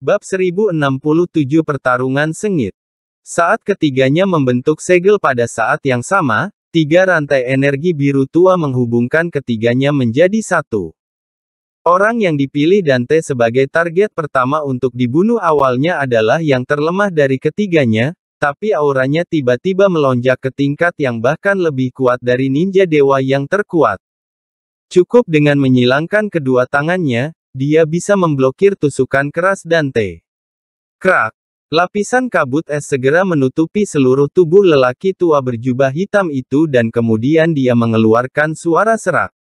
Bab 1067 Pertarungan Sengit Saat ketiganya membentuk segel pada saat yang sama, tiga rantai energi biru tua menghubungkan ketiganya menjadi satu. Orang yang dipilih Dante sebagai target pertama untuk dibunuh awalnya adalah yang terlemah dari ketiganya, tapi auranya tiba-tiba melonjak ke tingkat yang bahkan lebih kuat dari ninja dewa yang terkuat. Cukup dengan menyilangkan kedua tangannya, dia bisa memblokir tusukan keras Dante. Krak! Lapisan kabut es segera menutupi seluruh tubuh lelaki tua berjubah hitam itu dan kemudian dia mengeluarkan suara serak.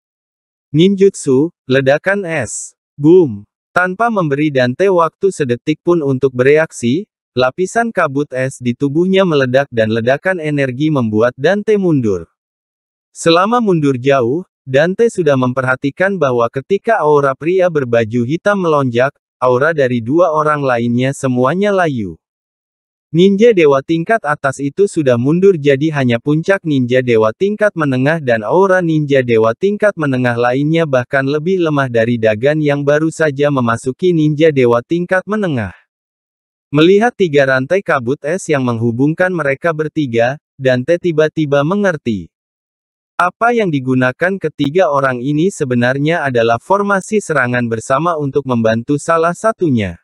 Ninjutsu, ledakan es. Boom! Tanpa memberi Dante waktu sedetik pun untuk bereaksi, lapisan kabut es di tubuhnya meledak dan ledakan energi membuat Dante mundur. Selama mundur jauh, Dante sudah memperhatikan bahwa ketika aura pria berbaju hitam melonjak, aura dari dua orang lainnya semuanya layu. Ninja dewa tingkat atas itu sudah mundur jadi hanya puncak ninja dewa tingkat menengah dan aura ninja dewa tingkat menengah lainnya bahkan lebih lemah dari Dagan yang baru saja memasuki ninja dewa tingkat menengah. Melihat tiga rantai kabut es yang menghubungkan mereka bertiga, Dante tiba-tiba mengerti. Apa yang digunakan ketiga orang ini sebenarnya adalah formasi serangan bersama untuk membantu salah satunya.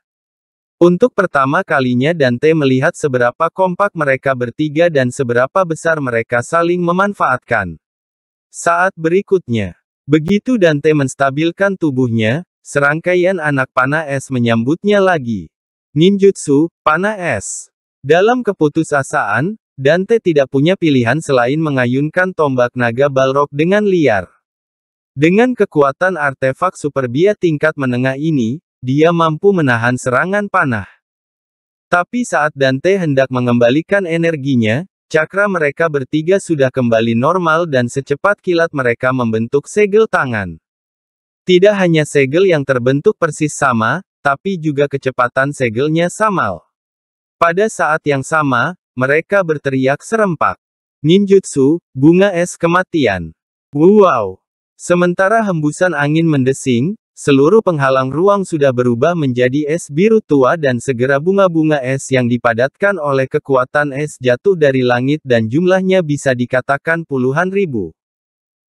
Untuk pertama kalinya Dante melihat seberapa kompak mereka bertiga dan seberapa besar mereka saling memanfaatkan. Saat berikutnya, begitu Dante menstabilkan tubuhnya, serangkaian anak panah es menyambutnya lagi. Ninjutsu, panah es. Dalam keputusasaan, Dante tidak punya pilihan selain mengayunkan tombak naga Balrog dengan liar. Dengan kekuatan artefak superbia tingkat menengah ini, dia mampu menahan serangan panah. Tapi saat Dante hendak mengembalikan energinya, cakra mereka bertiga sudah kembali normal dan secepat kilat mereka membentuk segel tangan. Tidak hanya segel yang terbentuk persis sama, tapi juga kecepatan segelnya samal. Pada saat yang sama, mereka berteriak serempak. Ninjutsu, bunga es kematian. Wow! Sementara hembusan angin mendesing, seluruh penghalang ruang sudah berubah menjadi es biru tua dan segera bunga-bunga es yang dipadatkan oleh kekuatan es jatuh dari langit dan jumlahnya bisa dikatakan puluhan ribu.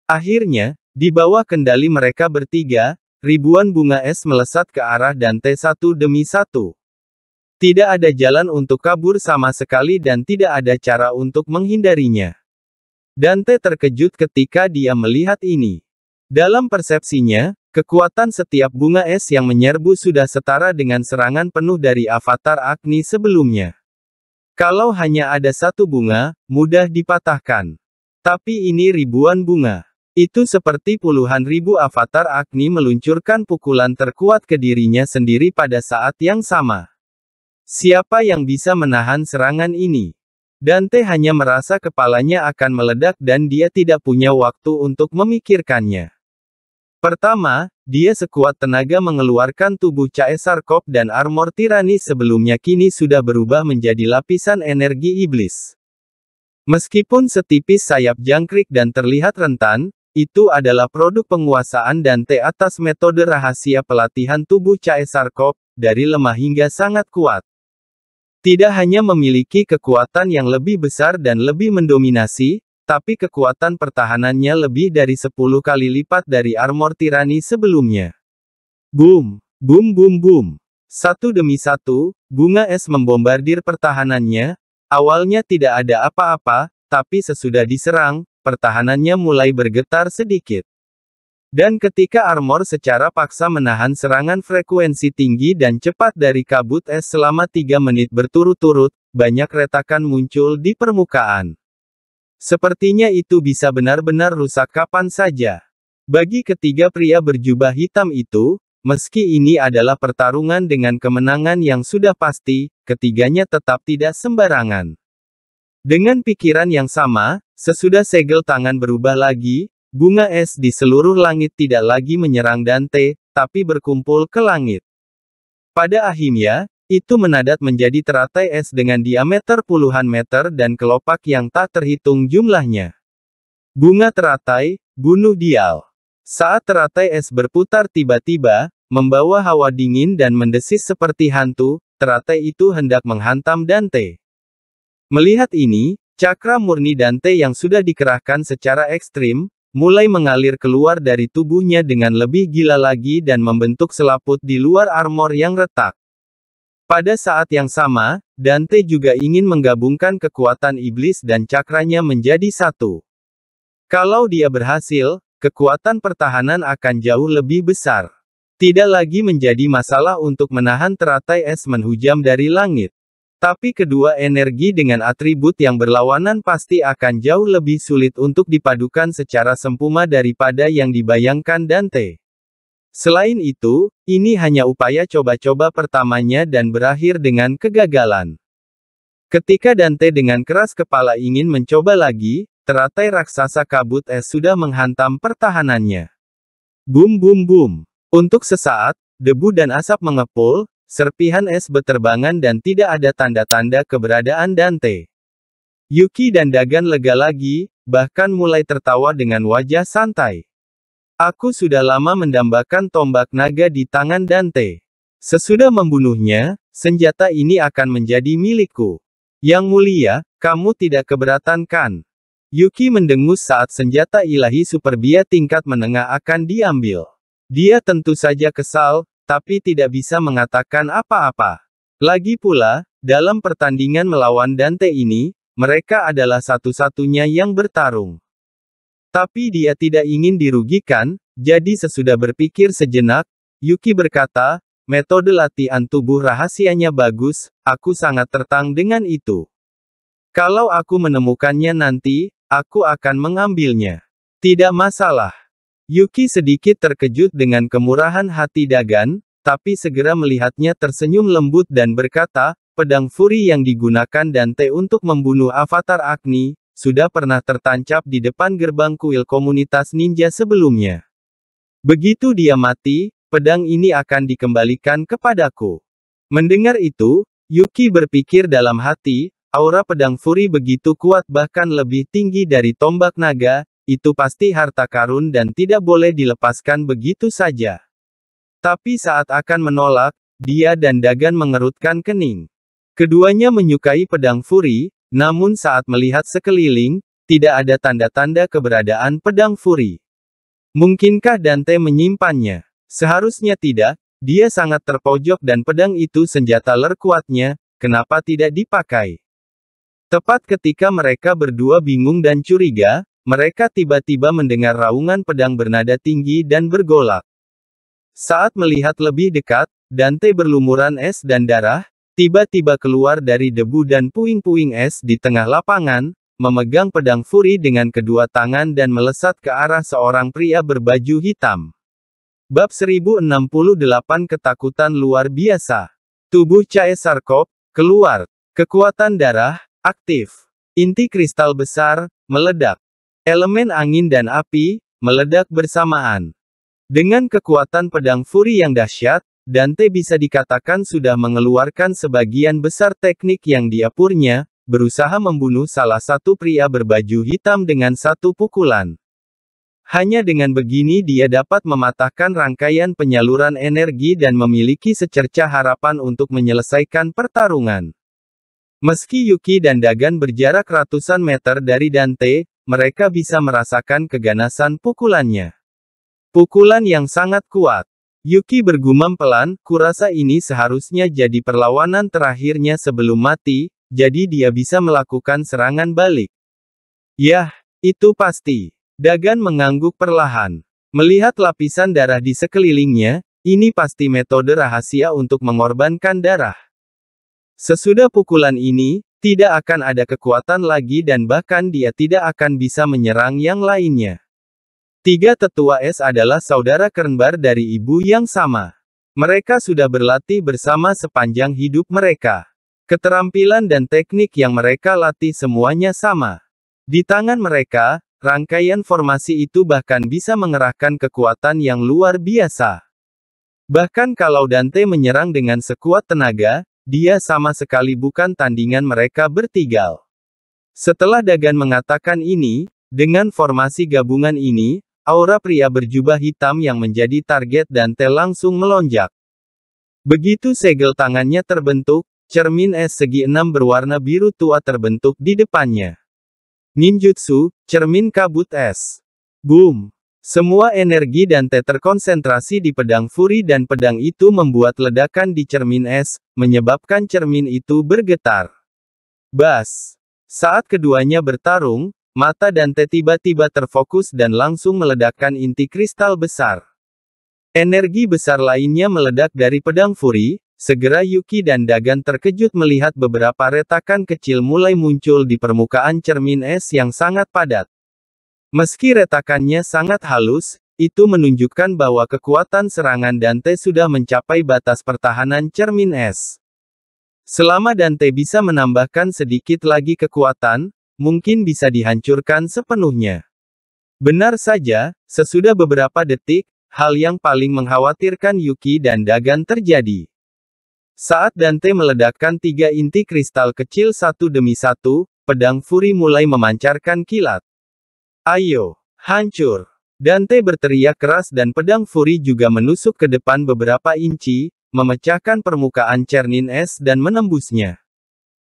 Akhirnya, di bawah kendali mereka bertiga, ribuan bunga es melesat ke arah Dante satu demi satu. Tidak ada jalan untuk kabur sama sekali dan tidak ada cara untuk menghindarinya. Dante terkejut ketika dia melihat ini. Dalam persepsinya, kekuatan setiap bunga es yang menyerbu sudah setara dengan serangan penuh dari avatar Agni sebelumnya. Kalau hanya ada satu bunga, mudah dipatahkan. Tapi ini ribuan bunga. Itu seperti puluhan ribu avatar Agni meluncurkan pukulan terkuat ke dirinya sendiri pada saat yang sama. Siapa yang bisa menahan serangan ini? Dante hanya merasa kepalanya akan meledak dan dia tidak punya waktu untuk memikirkannya. Pertama, dia sekuat tenaga mengeluarkan tubuh Caesar Cop dan armor tirani sebelumnya kini sudah berubah menjadi lapisan energi iblis. Meskipun setipis sayap jangkrik dan terlihat rentan, itu adalah produk penguasaan Dante atas metode rahasia pelatihan tubuh Caesar Cop, dari lemah hingga sangat kuat. Tidak hanya memiliki kekuatan yang lebih besar dan lebih mendominasi, tapi kekuatan pertahanannya lebih dari 10 kali lipat dari armor tirani sebelumnya. Boom, boom boom boom. Satu demi satu, bunga es membombardir pertahanannya, awalnya tidak ada apa-apa, tapi sesudah diserang, pertahanannya mulai bergetar sedikit. Dan ketika armor secara paksa menahan serangan frekuensi tinggi dan cepat dari kabut es selama 3 menit berturut-turut, banyak retakan muncul di permukaan. Sepertinya itu bisa benar-benar rusak kapan saja. Bagi ketiga pria berjubah hitam itu, meski ini adalah pertarungan dengan kemenangan yang sudah pasti, ketiganya tetap tidak sembarangan. Dengan pikiran yang sama, sesudah segel tangan berubah lagi, Bunga es di seluruh langit tidak lagi menyerang Dante, tapi berkumpul ke langit. Pada akhirnya, itu menadat menjadi teratai es dengan diameter puluhan meter dan kelopak yang tak terhitung jumlahnya. Bunga teratai, bunuh dial. Saat teratai es berputar tiba-tiba, membawa hawa dingin dan mendesis seperti hantu, teratai itu hendak menghantam Dante. Melihat ini, cakra murni Dante yang sudah dikerahkan secara ekstrim, mulai mengalir keluar dari tubuhnya dengan lebih gila lagi dan membentuk selaput di luar armor yang retak. Pada saat yang sama, Dante juga ingin menggabungkan kekuatan iblis dan cakranya menjadi satu. Kalau dia berhasil, kekuatan pertahanan akan jauh lebih besar. Tidak lagi menjadi masalah untuk menahan teratai es menhujam dari langit. Tapi kedua energi dengan atribut yang berlawanan pasti akan jauh lebih sulit untuk dipadukan secara sempurna daripada yang dibayangkan Dante. Selain itu, ini hanya upaya coba-coba pertamanya dan berakhir dengan kegagalan. Ketika Dante dengan keras kepala ingin mencoba lagi, teratai raksasa kabut es sudah menghantam pertahanannya. Bum bum bum. Untuk sesaat, debu dan asap mengepul, Serpihan es beterbangan dan tidak ada tanda-tanda keberadaan Dante. Yuki dan Dagan lega lagi, bahkan mulai tertawa dengan wajah santai. Aku sudah lama mendambakan tombak naga di tangan Dante. Sesudah membunuhnya, senjata ini akan menjadi milikku. Yang mulia, kamu tidak keberatan kan? Yuki mendengus saat senjata ilahi superbia tingkat menengah akan diambil. Dia tentu saja kesal, tapi tidak bisa mengatakan apa-apa. Lagi pula, dalam pertandingan melawan Dante ini, mereka adalah satu-satunya yang bertarung. Tapi dia tidak ingin dirugikan, jadi sesudah berpikir sejenak, Yuki berkata, metode latihan tubuh rahasianya bagus, aku sangat tertang dengan itu. Kalau aku menemukannya nanti, aku akan mengambilnya. Tidak masalah. Yuki sedikit terkejut dengan kemurahan hati Dagan, tapi segera melihatnya tersenyum lembut dan berkata, pedang Furi yang digunakan Dante untuk membunuh avatar Agni, sudah pernah tertancap di depan gerbang kuil komunitas ninja sebelumnya. Begitu dia mati, pedang ini akan dikembalikan kepadaku. Mendengar itu, Yuki berpikir dalam hati, aura pedang Furi begitu kuat bahkan lebih tinggi dari tombak naga, itu pasti harta karun dan tidak boleh dilepaskan begitu saja. Tapi saat akan menolak, dia dan Dagan mengerutkan kening. Keduanya menyukai pedang Furi, namun saat melihat sekeliling, tidak ada tanda-tanda keberadaan pedang Furi. Mungkinkah Dante menyimpannya? Seharusnya tidak, dia sangat terpojok dan pedang itu senjata lerkuatnya, kenapa tidak dipakai? Tepat ketika mereka berdua bingung dan curiga, mereka tiba-tiba mendengar raungan pedang bernada tinggi dan bergolak. Saat melihat lebih dekat, Dante berlumuran es dan darah, tiba-tiba keluar dari debu dan puing-puing es di tengah lapangan, memegang pedang Furi dengan kedua tangan dan melesat ke arah seorang pria berbaju hitam. Bab 1068 Ketakutan Luar Biasa Tubuh Caesar Sarkop, keluar. Kekuatan darah, aktif. Inti kristal besar, meledak. Elemen angin dan api, meledak bersamaan. Dengan kekuatan pedang Furi yang dahsyat, Dante bisa dikatakan sudah mengeluarkan sebagian besar teknik yang diapurnya, berusaha membunuh salah satu pria berbaju hitam dengan satu pukulan. Hanya dengan begini dia dapat mematahkan rangkaian penyaluran energi dan memiliki secerca harapan untuk menyelesaikan pertarungan. Meski Yuki dan Dagan berjarak ratusan meter dari Dante, mereka bisa merasakan keganasan pukulannya. Pukulan yang sangat kuat. Yuki bergumam pelan, kurasa ini seharusnya jadi perlawanan terakhirnya sebelum mati, jadi dia bisa melakukan serangan balik. Yah, itu pasti. Dagan mengangguk perlahan. Melihat lapisan darah di sekelilingnya, ini pasti metode rahasia untuk mengorbankan darah. Sesudah pukulan ini, tidak akan ada kekuatan lagi dan bahkan dia tidak akan bisa menyerang yang lainnya. Tiga tetua es adalah saudara kembar dari ibu yang sama. Mereka sudah berlatih bersama sepanjang hidup mereka. Keterampilan dan teknik yang mereka latih semuanya sama. Di tangan mereka, rangkaian formasi itu bahkan bisa mengerahkan kekuatan yang luar biasa. Bahkan kalau Dante menyerang dengan sekuat tenaga, dia sama sekali bukan tandingan mereka bertiga. Setelah Dagan mengatakan ini, dengan formasi gabungan ini, aura pria berjubah hitam yang menjadi target Dante langsung melonjak. Begitu segel tangannya terbentuk, cermin es segi enam berwarna biru tua terbentuk di depannya. Ninjutsu, cermin kabut es. Boom! Semua energi dan terkonsentrasi di pedang Furi dan pedang itu membuat ledakan di cermin es, menyebabkan cermin itu bergetar. Bas. Saat keduanya bertarung, mata Dante tiba-tiba terfokus dan langsung meledakkan inti kristal besar. Energi besar lainnya meledak dari pedang Furi. segera Yuki dan Dagan terkejut melihat beberapa retakan kecil mulai muncul di permukaan cermin es yang sangat padat. Meski retakannya sangat halus, itu menunjukkan bahwa kekuatan serangan Dante sudah mencapai batas pertahanan cermin es. Selama Dante bisa menambahkan sedikit lagi kekuatan, mungkin bisa dihancurkan sepenuhnya. Benar saja, sesudah beberapa detik, hal yang paling mengkhawatirkan Yuki dan Dagan terjadi. Saat Dante meledakkan tiga inti kristal kecil satu demi satu, pedang Furi mulai memancarkan kilat. Ayo, hancur. Dante berteriak keras dan pedang Fury juga menusuk ke depan beberapa inci, memecahkan permukaan cermin es dan menembusnya.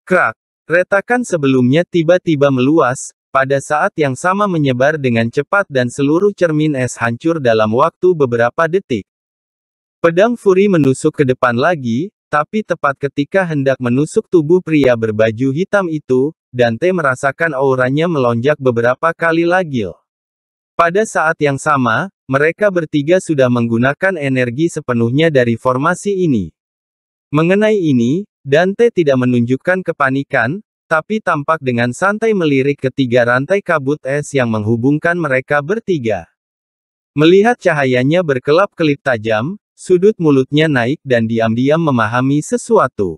Krak, retakan sebelumnya tiba-tiba meluas, pada saat yang sama menyebar dengan cepat dan seluruh cermin es hancur dalam waktu beberapa detik. Pedang Fury menusuk ke depan lagi, tapi tepat ketika hendak menusuk tubuh pria berbaju hitam itu, Dante merasakan auranya melonjak beberapa kali lagi. Pada saat yang sama, mereka bertiga sudah menggunakan energi sepenuhnya dari formasi ini. Mengenai ini, Dante tidak menunjukkan kepanikan, tapi tampak dengan santai melirik ketiga rantai kabut es yang menghubungkan mereka bertiga. Melihat cahayanya berkelap-kelip tajam, Sudut mulutnya naik dan diam-diam memahami sesuatu.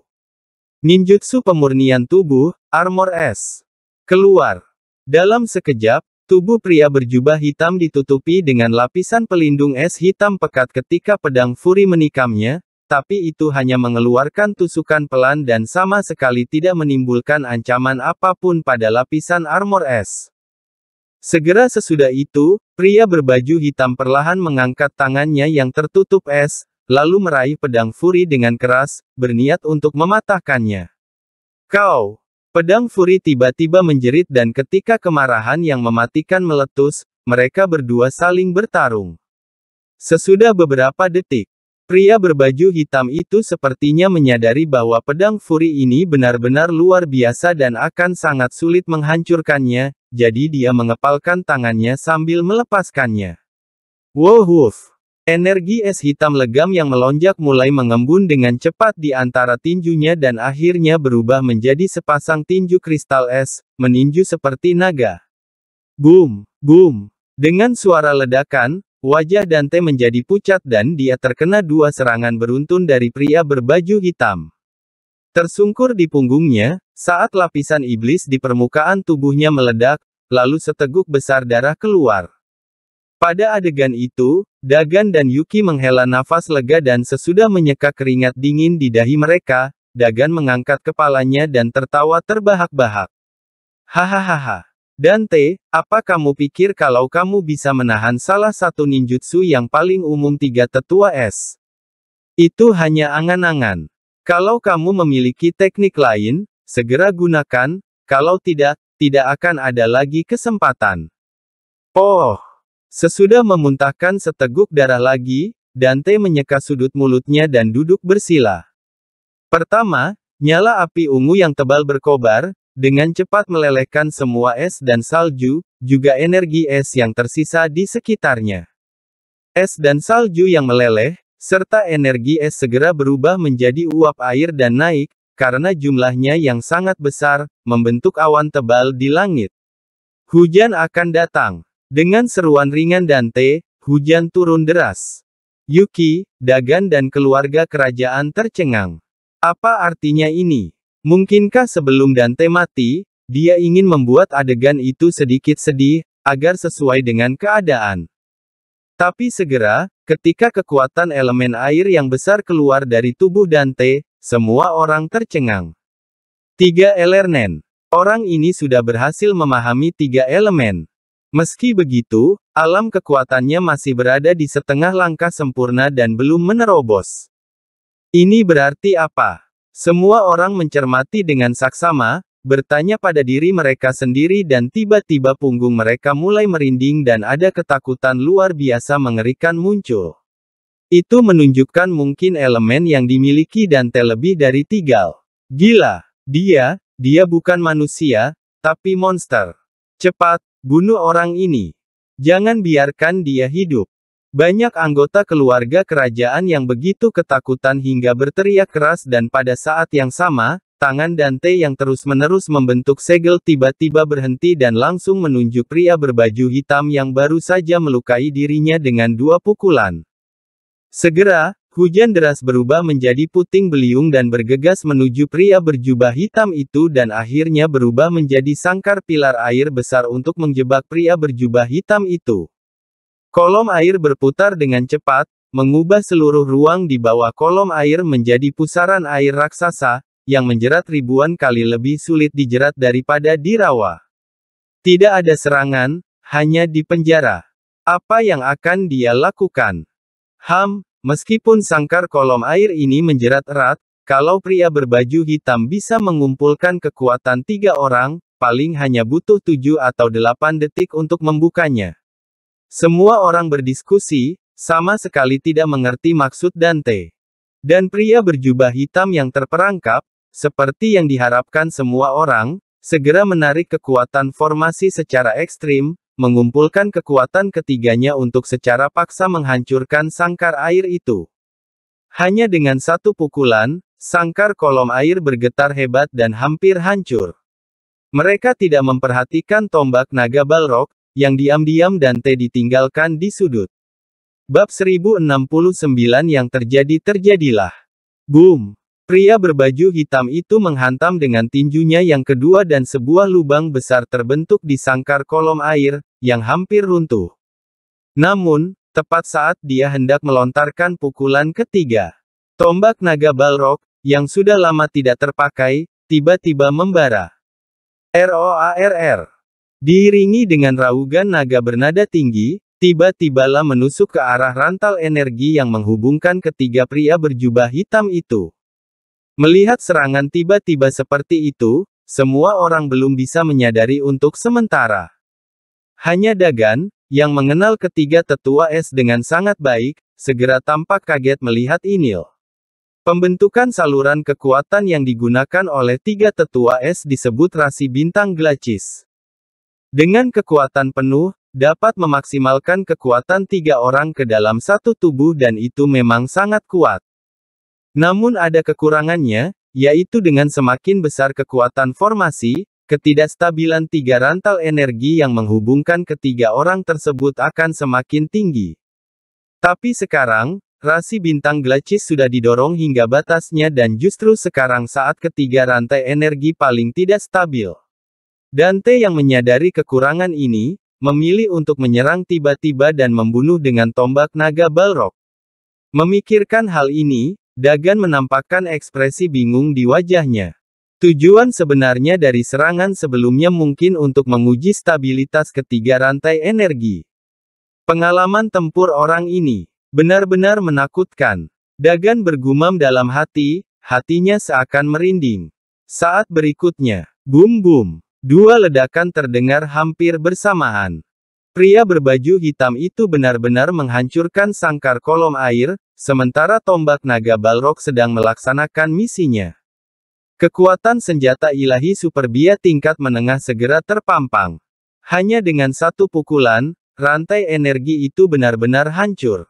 Ninjutsu pemurnian tubuh, armor es. Keluar. Dalam sekejap, tubuh pria berjubah hitam ditutupi dengan lapisan pelindung es hitam pekat ketika pedang Furi menikamnya, tapi itu hanya mengeluarkan tusukan pelan dan sama sekali tidak menimbulkan ancaman apapun pada lapisan armor es. Segera sesudah itu, pria berbaju hitam perlahan mengangkat tangannya yang tertutup es, lalu meraih pedang Furi dengan keras, berniat untuk mematahkannya. Kau! Pedang Furi tiba-tiba menjerit dan ketika kemarahan yang mematikan meletus, mereka berdua saling bertarung. Sesudah beberapa detik, Pria berbaju hitam itu sepertinya menyadari bahwa pedang Fury ini benar-benar luar biasa dan akan sangat sulit menghancurkannya, jadi dia mengepalkan tangannya sambil melepaskannya. Wow woof! Energi es hitam legam yang melonjak mulai mengembun dengan cepat di antara tinjunya dan akhirnya berubah menjadi sepasang tinju kristal es, meninju seperti naga. Boom! Boom! Dengan suara ledakan, Wajah Dante menjadi pucat dan dia terkena dua serangan beruntun dari pria berbaju hitam. Tersungkur di punggungnya, saat lapisan iblis di permukaan tubuhnya meledak, lalu seteguk besar darah keluar. Pada adegan itu, Dagan dan Yuki menghela nafas lega dan sesudah menyeka keringat dingin di dahi mereka, Dagan mengangkat kepalanya dan tertawa terbahak-bahak. Hahaha. Dante, apa kamu pikir kalau kamu bisa menahan salah satu ninjutsu yang paling umum tiga tetua es? Itu hanya angan-angan. Kalau kamu memiliki teknik lain, segera gunakan, kalau tidak, tidak akan ada lagi kesempatan. Oh! Sesudah memuntahkan seteguk darah lagi, Dante menyeka sudut mulutnya dan duduk bersila. Pertama, nyala api ungu yang tebal berkobar, dengan cepat melelehkan semua es dan salju, juga energi es yang tersisa di sekitarnya. Es dan salju yang meleleh, serta energi es segera berubah menjadi uap air dan naik, karena jumlahnya yang sangat besar, membentuk awan tebal di langit. Hujan akan datang. Dengan seruan ringan Dante, hujan turun deras. Yuki, Dagan dan keluarga kerajaan tercengang. Apa artinya ini? Mungkinkah sebelum Dante mati, dia ingin membuat adegan itu sedikit sedih, agar sesuai dengan keadaan. Tapi segera, ketika kekuatan elemen air yang besar keluar dari tubuh Dante, semua orang tercengang. Tiga Elernen. Orang ini sudah berhasil memahami tiga elemen. Meski begitu, alam kekuatannya masih berada di setengah langkah sempurna dan belum menerobos. Ini berarti apa? Semua orang mencermati dengan saksama, bertanya pada diri mereka sendiri dan tiba-tiba punggung mereka mulai merinding dan ada ketakutan luar biasa mengerikan muncul. Itu menunjukkan mungkin elemen yang dimiliki dan lebih dari Tigal. Gila, dia, dia bukan manusia, tapi monster. Cepat, bunuh orang ini. Jangan biarkan dia hidup. Banyak anggota keluarga kerajaan yang begitu ketakutan hingga berteriak keras dan pada saat yang sama, tangan Dante yang terus-menerus membentuk segel tiba-tiba berhenti dan langsung menunjuk pria berbaju hitam yang baru saja melukai dirinya dengan dua pukulan. Segera, hujan deras berubah menjadi puting beliung dan bergegas menuju pria berjubah hitam itu dan akhirnya berubah menjadi sangkar pilar air besar untuk menjebak pria berjubah hitam itu. Kolom air berputar dengan cepat, mengubah seluruh ruang di bawah kolom air menjadi pusaran air raksasa, yang menjerat ribuan kali lebih sulit dijerat daripada di rawa. Tidak ada serangan, hanya di penjara. Apa yang akan dia lakukan? Ham, meskipun sangkar kolom air ini menjerat erat, kalau pria berbaju hitam bisa mengumpulkan kekuatan tiga orang, paling hanya butuh tujuh atau delapan detik untuk membukanya. Semua orang berdiskusi, sama sekali tidak mengerti maksud Dante. Dan pria berjubah hitam yang terperangkap, seperti yang diharapkan semua orang, segera menarik kekuatan formasi secara ekstrim, mengumpulkan kekuatan ketiganya untuk secara paksa menghancurkan sangkar air itu. Hanya dengan satu pukulan, sangkar kolom air bergetar hebat dan hampir hancur. Mereka tidak memperhatikan tombak naga Balrog, yang diam-diam dan Dante ditinggalkan di sudut. Bab 1069 yang terjadi terjadilah. Boom! Pria berbaju hitam itu menghantam dengan tinjunya yang kedua dan sebuah lubang besar terbentuk di sangkar kolom air, yang hampir runtuh. Namun, tepat saat dia hendak melontarkan pukulan ketiga, tombak naga Balrog, yang sudah lama tidak terpakai, tiba-tiba membara. ROARR Diiringi dengan raugan naga bernada tinggi, tiba-tibalah menusuk ke arah rantal energi yang menghubungkan ketiga pria berjubah hitam itu. Melihat serangan tiba-tiba seperti itu, semua orang belum bisa menyadari untuk sementara. Hanya Dagan, yang mengenal ketiga tetua es dengan sangat baik, segera tampak kaget melihat Inil. Pembentukan saluran kekuatan yang digunakan oleh tiga tetua es disebut rasi bintang glacis. Dengan kekuatan penuh, dapat memaksimalkan kekuatan tiga orang ke dalam satu tubuh dan itu memang sangat kuat. Namun ada kekurangannya, yaitu dengan semakin besar kekuatan formasi, ketidakstabilan tiga rantal energi yang menghubungkan ketiga orang tersebut akan semakin tinggi. Tapi sekarang, rasi bintang glacis sudah didorong hingga batasnya dan justru sekarang saat ketiga rantai energi paling tidak stabil. Dante yang menyadari kekurangan ini, memilih untuk menyerang tiba-tiba dan membunuh dengan tombak naga Balrog. Memikirkan hal ini, Dagan menampakkan ekspresi bingung di wajahnya. Tujuan sebenarnya dari serangan sebelumnya mungkin untuk menguji stabilitas ketiga rantai energi. Pengalaman tempur orang ini benar-benar menakutkan. Dagan bergumam dalam hati, hatinya seakan merinding. Saat berikutnya, boom boom. Dua ledakan terdengar hampir bersamaan. Pria berbaju hitam itu benar-benar menghancurkan sangkar kolom air, sementara tombak naga Balrog sedang melaksanakan misinya. Kekuatan senjata ilahi superbia tingkat menengah segera terpampang. Hanya dengan satu pukulan, rantai energi itu benar-benar hancur.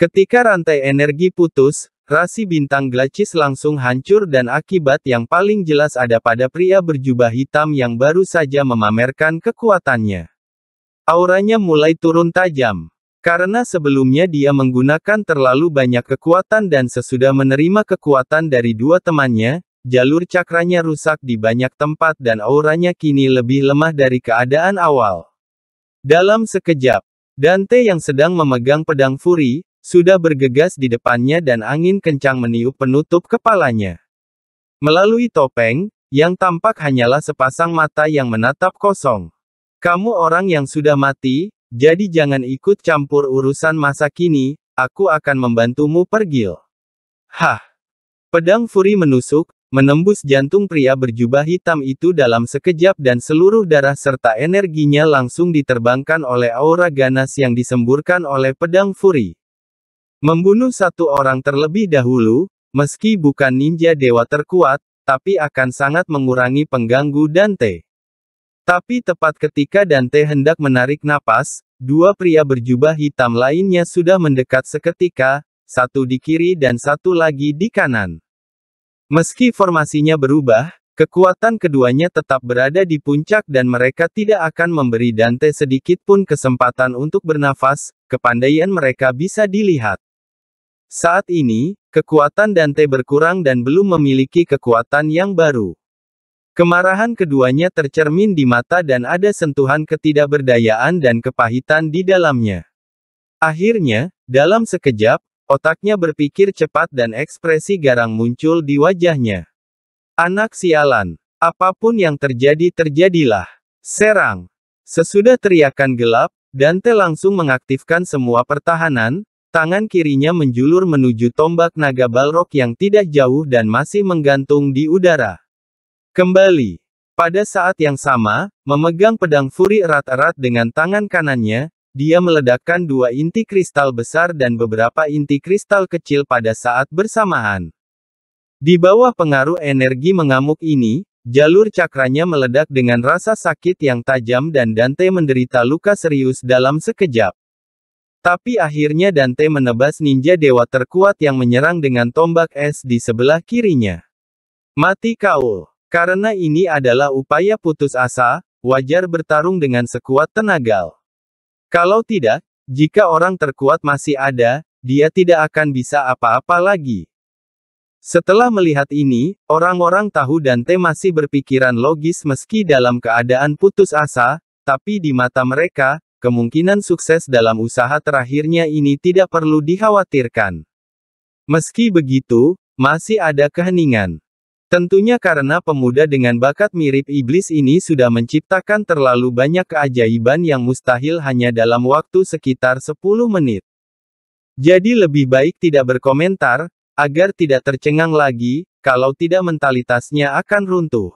Ketika rantai energi putus, Rasi bintang glacis langsung hancur dan akibat yang paling jelas ada pada pria berjubah hitam yang baru saja memamerkan kekuatannya. Auranya mulai turun tajam. Karena sebelumnya dia menggunakan terlalu banyak kekuatan dan sesudah menerima kekuatan dari dua temannya, jalur cakranya rusak di banyak tempat dan auranya kini lebih lemah dari keadaan awal. Dalam sekejap, Dante yang sedang memegang pedang Furi, sudah bergegas di depannya dan angin kencang meniup penutup kepalanya. Melalui topeng, yang tampak hanyalah sepasang mata yang menatap kosong. Kamu orang yang sudah mati, jadi jangan ikut campur urusan masa kini, aku akan membantumu pergi. Hah! Pedang Furi menusuk, menembus jantung pria berjubah hitam itu dalam sekejap dan seluruh darah serta energinya langsung diterbangkan oleh aura ganas yang disemburkan oleh pedang Furi. Membunuh satu orang terlebih dahulu, meski bukan ninja dewa terkuat, tapi akan sangat mengurangi pengganggu Dante. Tapi tepat ketika Dante hendak menarik napas, dua pria berjubah hitam lainnya sudah mendekat seketika, satu di kiri dan satu lagi di kanan. Meski formasinya berubah, Kekuatan keduanya tetap berada di puncak dan mereka tidak akan memberi Dante sedikit pun kesempatan untuk bernafas, kepandaian mereka bisa dilihat. Saat ini, kekuatan Dante berkurang dan belum memiliki kekuatan yang baru. Kemarahan keduanya tercermin di mata dan ada sentuhan ketidakberdayaan dan kepahitan di dalamnya. Akhirnya, dalam sekejap, otaknya berpikir cepat dan ekspresi garang muncul di wajahnya. Anak sialan, apapun yang terjadi terjadilah. Serang. Sesudah teriakan gelap, Dante langsung mengaktifkan semua pertahanan, Tangan kirinya menjulur menuju tombak naga balrog yang tidak jauh dan masih menggantung di udara. Kembali. Pada saat yang sama, memegang pedang Furi erat-erat dengan tangan kanannya, dia meledakkan dua inti kristal besar dan beberapa inti kristal kecil pada saat bersamaan. Di bawah pengaruh energi mengamuk ini, jalur cakranya meledak dengan rasa sakit yang tajam dan Dante menderita luka serius dalam sekejap. Tapi akhirnya Dante menebas ninja dewa terkuat yang menyerang dengan tombak es di sebelah kirinya. Mati kau. Karena ini adalah upaya putus asa, wajar bertarung dengan sekuat tenaga. Kalau tidak, jika orang terkuat masih ada, dia tidak akan bisa apa-apa lagi. Setelah melihat ini, orang-orang tahu Dante masih berpikiran logis meski dalam keadaan putus asa, tapi di mata mereka, kemungkinan sukses dalam usaha terakhirnya ini tidak perlu dikhawatirkan. Meski begitu, masih ada keheningan. Tentunya karena pemuda dengan bakat mirip iblis ini sudah menciptakan terlalu banyak keajaiban yang mustahil hanya dalam waktu sekitar 10 menit. Jadi lebih baik tidak berkomentar, agar tidak tercengang lagi, kalau tidak mentalitasnya akan runtuh.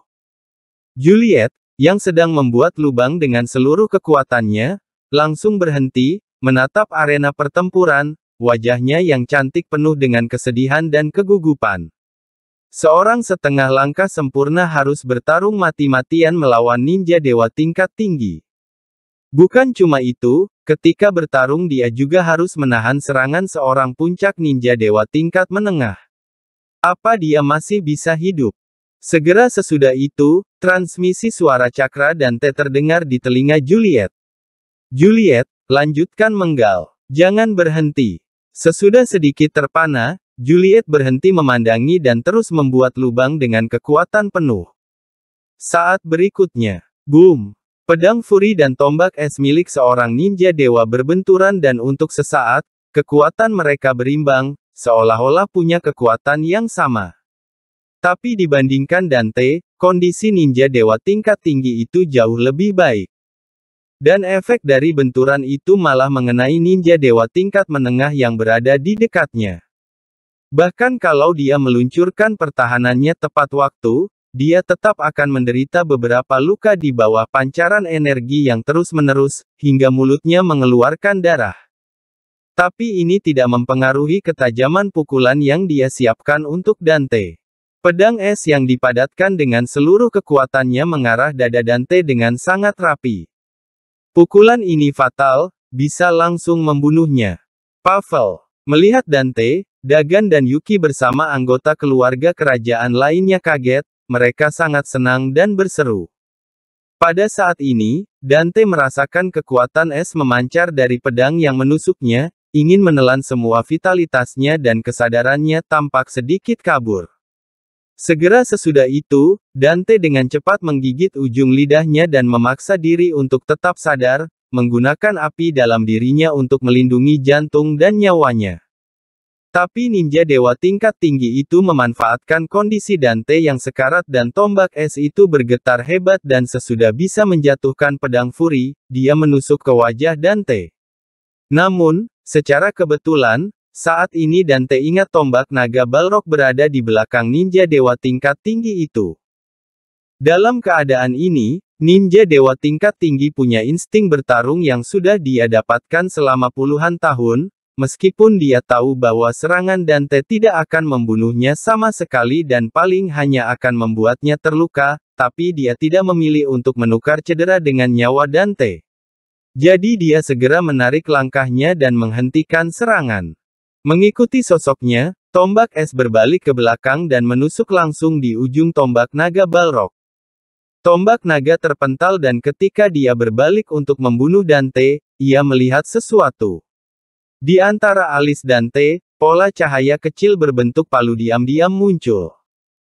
Juliet, yang sedang membuat lubang dengan seluruh kekuatannya, Langsung berhenti, menatap arena pertempuran, wajahnya yang cantik penuh dengan kesedihan dan kegugupan. Seorang setengah langkah sempurna harus bertarung mati-matian melawan ninja dewa tingkat tinggi. Bukan cuma itu, ketika bertarung dia juga harus menahan serangan seorang puncak ninja dewa tingkat menengah. Apa dia masih bisa hidup? Segera sesudah itu, transmisi suara cakra dan te terdengar di telinga Juliet. Juliet, lanjutkan menggal. Jangan berhenti. Sesudah sedikit terpana, Juliet berhenti memandangi dan terus membuat lubang dengan kekuatan penuh. Saat berikutnya, boom, pedang Furi dan tombak es milik seorang ninja dewa berbenturan dan untuk sesaat, kekuatan mereka berimbang, seolah-olah punya kekuatan yang sama. Tapi dibandingkan Dante, kondisi ninja dewa tingkat tinggi itu jauh lebih baik. Dan efek dari benturan itu malah mengenai ninja dewa tingkat menengah yang berada di dekatnya. Bahkan kalau dia meluncurkan pertahanannya tepat waktu, dia tetap akan menderita beberapa luka di bawah pancaran energi yang terus-menerus, hingga mulutnya mengeluarkan darah. Tapi ini tidak mempengaruhi ketajaman pukulan yang dia siapkan untuk Dante. Pedang es yang dipadatkan dengan seluruh kekuatannya mengarah dada Dante dengan sangat rapi. Pukulan ini fatal, bisa langsung membunuhnya. Pavel melihat Dante, Dagan dan Yuki bersama anggota keluarga kerajaan lainnya kaget, mereka sangat senang dan berseru. Pada saat ini, Dante merasakan kekuatan es memancar dari pedang yang menusuknya, ingin menelan semua vitalitasnya dan kesadarannya tampak sedikit kabur. Segera sesudah itu, Dante dengan cepat menggigit ujung lidahnya dan memaksa diri untuk tetap sadar, menggunakan api dalam dirinya untuk melindungi jantung dan nyawanya. Tapi ninja dewa tingkat tinggi itu memanfaatkan kondisi Dante yang sekarat dan tombak es itu bergetar hebat dan sesudah bisa menjatuhkan pedang Furi, dia menusuk ke wajah Dante. Namun, secara kebetulan, saat ini Dante ingat tombak naga Balrog berada di belakang ninja dewa tingkat tinggi itu. Dalam keadaan ini, ninja dewa tingkat tinggi punya insting bertarung yang sudah dia dapatkan selama puluhan tahun, meskipun dia tahu bahwa serangan Dante tidak akan membunuhnya sama sekali dan paling hanya akan membuatnya terluka, tapi dia tidak memilih untuk menukar cedera dengan nyawa Dante. Jadi dia segera menarik langkahnya dan menghentikan serangan. Mengikuti sosoknya, tombak es berbalik ke belakang dan menusuk langsung di ujung tombak naga Balrog. Tombak naga terpental dan ketika dia berbalik untuk membunuh Dante, ia melihat sesuatu. Di antara alis Dante, pola cahaya kecil berbentuk palu diam-diam muncul.